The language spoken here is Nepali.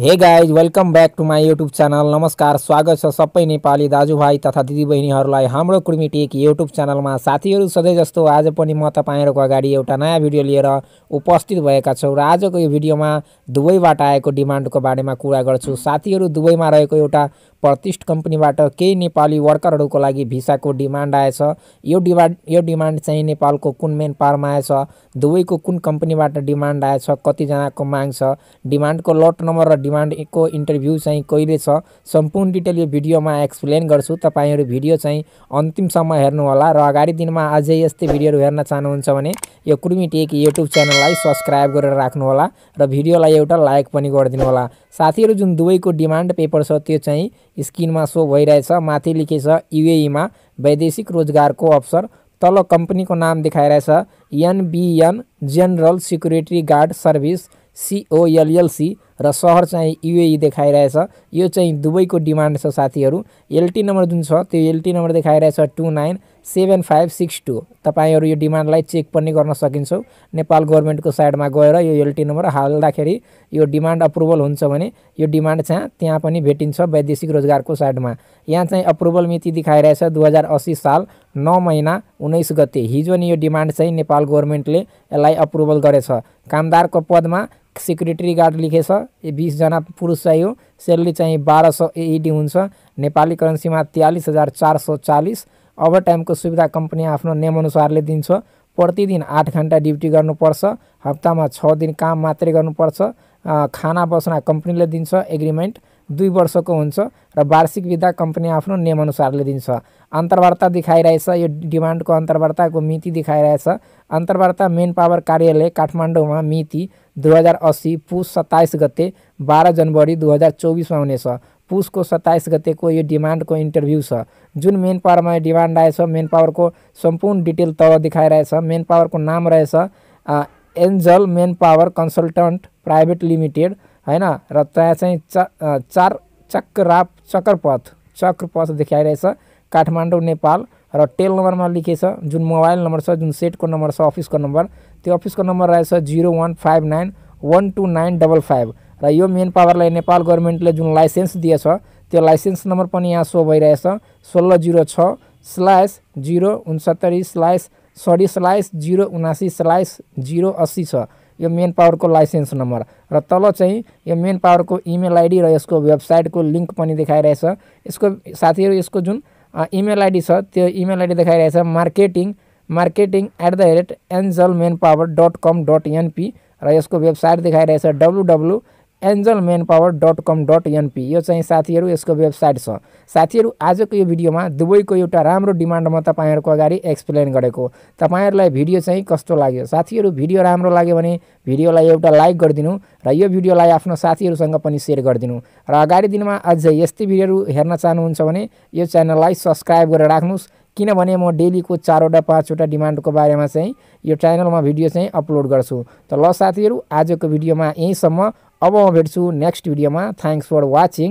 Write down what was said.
हे guys welcome back to my YouTube channel नमस्कार स्वागत छ सबै नेपाली दाजुभाइ तथा दिदीबहिनीहरूलाई हाम्रो कुर्मी टेक युट्युब च्यानलमा साथीहरू सधैँ जस्तो आज पनि म तपाईँहरूको अगाडि एउटा नयाँ भिडियो लिएर उपस्थित भएका छौँ र आजको यो भिडियोमा दुबईबाट आएको डिमान्डको बारेमा कुरा गर्छु साथीहरू दुबईमा रहेको एउटा प्रतिष्ठ कम्पनीबाट केही नेपाली वर्करहरूको लागि भिसाको डिमान्ड आएछ यो डिमा यो डिमान्ड चाहिँ नेपालको कुन मेन पारमा आएछ दुवैको कुन कम्पनीबाट डिमान्ड आएछ कतिजनाको माग छ डिमान्डको लट नम्बर र डिमान्डको इन्टरभ्यू चाहिँ कहिले छ सम्पूर्ण डिटेल यो भिडियोमा एक्सप्लेन गर्छु तपाईँहरू भिडियो चाहिँ अन्तिमसम्म हेर्नुहोला र अगाडि दिनमा अझै यस्तै भिडियोहरू हेर्न चाहनुहुन्छ भने यो कुर्मी टेक युट्युब च्यानललाई सब्सक्राइब गरेर राख्नुहोला र भिडियोलाई एउटा लाइक पनि गरिदिनु होला साथीहरू जुन दुवैको डिमान्ड पेपर छ त्यो चाहिँ स्क्रीन में शो भैर मत लिखे यूएई में वैदेशिक रोजगार को अवसर तल कंपनी को नाम दिखाई रहन NBN general security guard service CO LLC र सहर चाहिँ युएई देखाइरहेछ यो चाहिँ दुबईको डिमान्ड छ साथीहरू एलटी नम्बर जुन छ त्यो एलटी नम्बर देखाइरहेछ two nine seven five six two तपाईँहरू यो डिमान्डलाई चेक पनि गर्न सकिन्छ नेपाल गभर्मेन्टको साइडमा गएर यो एलटी नम्बर हाल्दाखेरि यो डिमान्ड अप्रुभल हुन्छ भने यो डिमान्ड चाहिँ त्यहाँ पनि भेटिन्छ वैदेशिक रोजगारको साइडमा यहाँ चाहिँ अप्रुभल मिति देखाइरहेछ दुई हजार असी साल नौ महिना उन्नाइस गते हिजो नि यो डिमान्ड चाहिँ नेपाल गभर्मेन्टले यसलाई अप्रुभल गरेछ कामदारको पदमा सेक्रेटरी गार्ड लेखेछ ए बिसजना पुरुष चाहियो सेलरी चाहिँ बाह्र सौ एडी e हुन्छ नेपाली करेन्सीमा त्यालिस हजार चार सौ चालिस ओभर टाइमको सुविधा कम्पनी आफ्नो नियमअनुसारले दिन्छ प्रतिदिन आठ घन्टा ड्युटी गर्नुपर्छ हप्तामा छ दिन काम मात्रै गर्नुपर्छ खाना बस्ना कम्पनीले दिन्छ एग्रिमेन्ट दुई वर्षको हुन्छ र वार्षिक विधा कम्पनी आफ्नो नियमअनुसारले दिन्छ अन्तर्वार्ता देखाइरहेछ यो डिमान्डको अन्तर्वार्ताको मिति देखाइरहेछ अन्तर्वार्ता मेन पावर कार्यालय काठमाडौँमा मिति दुई हजार अस्सी पुस सत्ताइस गते बाह्र जनवरी दुई हजार चौबिसमा हुनेछ पुसको सत्ताइस गतेको यो डिमान्डको इन्टरभ्यू छ जुन मेन पावरमा यो डिमान्ड आएछ मेन पावरको सम्पूर्ण डिटेल तल देखाइरहेछ मेन पावरको नाम रहेछ angel manpower consultant private limited होइन र त्यहाँ चाहिँ चा चार चक्रा चक्रपथ चक्रपथ देखाइरहेछ काठमाडौँ नेपाल र टेल नम्बरमा लेखेछ जुन मोबाइल नम्बर छ जुन सेटको नम्बर छ अफिसको नम्बर त्यो अफिसको नम्बर रहेछ zero one five nine one two nine double five र यो मेन पावरलाई नेपाल गभर्मेन्टले जुन लाइसेन्स दिएछ त्यो लाइसेन्स नम्बर पनि यहाँ सो भइरहेछ सोह्र जिरो छ स्लाइस जिरो उन्सत्तरी स्लाइस सरी स्लाइस जिरो उनासी स्लाइस जिरो अस्सी छ यो मेन पावर को लाइसेंस र तल चाहिए मेन मेन को ईमेल आइडी वेबसाइट को लिंक भी दिखाई रहे इसको साथी इसको जो ईमेल आइडी तो ईमेल आइडी आइडी रहे marketing marketing at the rate angel manpower dot com dot NP website दिखाई रहे W W W angel manpower dot com dot NP यो चाहिँ साथीहरू यसको वेबसाइट छ साथीहरू आजको यो भिडियोमा दुबईको एउटा राम्रो डिमान्ड म तपाईँहरूको अगाडि एक्सप्लेन गरेको तपाईँहरूलाई भिडियो चाहिँ कस्तो लाग्यो साथीहरू भिडियो राम्रो लाग्यो भने भिडियोलाई एउटा लाइक गरिदिनु र यो भिडियोलाई आफ्नो साथीहरूसँग पनि सेयर गरिदिनु र अगाडि दिनमा अझै यस्तै भिडियोहरू हेर्न चाहनुहुन्छ भने यो च्यानललाई सब्सक्राइब गरेर राख्नुहोस् किनभने म डेलीको चारवटा पाँचवटा डिमान्डको बारेमा चाहिँ यो च्यानलमा भिडियो चाहिँ अपलोड गर्छु त ल साथीहरू आजको भिडियोमा यहीँसम्म अब म भेट्छु नेक्स्ट भिडियोमा थ्याङ्क्स फर वाचिङ